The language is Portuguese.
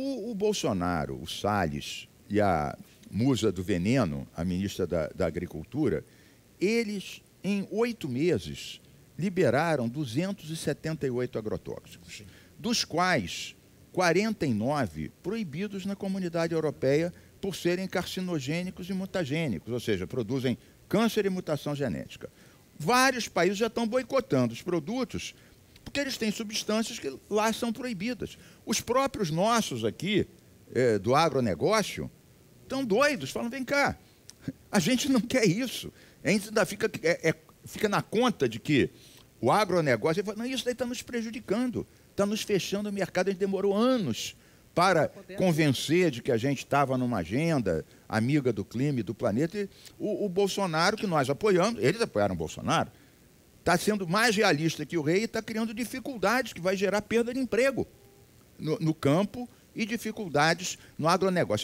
O, o Bolsonaro, o Salles e a musa do veneno, a ministra da, da Agricultura, eles, em oito meses, liberaram 278 agrotóxicos, dos quais 49 proibidos na comunidade europeia por serem carcinogênicos e mutagênicos, ou seja, produzem câncer e mutação genética. Vários países já estão boicotando os produtos porque eles têm substâncias que lá são proibidas. Os próprios nossos aqui, é, do agronegócio, estão doidos, falam: vem cá, a gente não quer isso. A gente ainda fica, é, é, fica na conta de que o agronegócio, fala, não, isso daí está nos prejudicando, está nos fechando o mercado. A gente demorou anos para tá convencer de que a gente estava numa agenda amiga do clima e do planeta. E o, o Bolsonaro, que nós apoiamos, eles apoiaram o Bolsonaro, está sendo mais realista que o rei e está criando dificuldades que vai gerar perda de emprego no, no campo e dificuldades no agronegócio.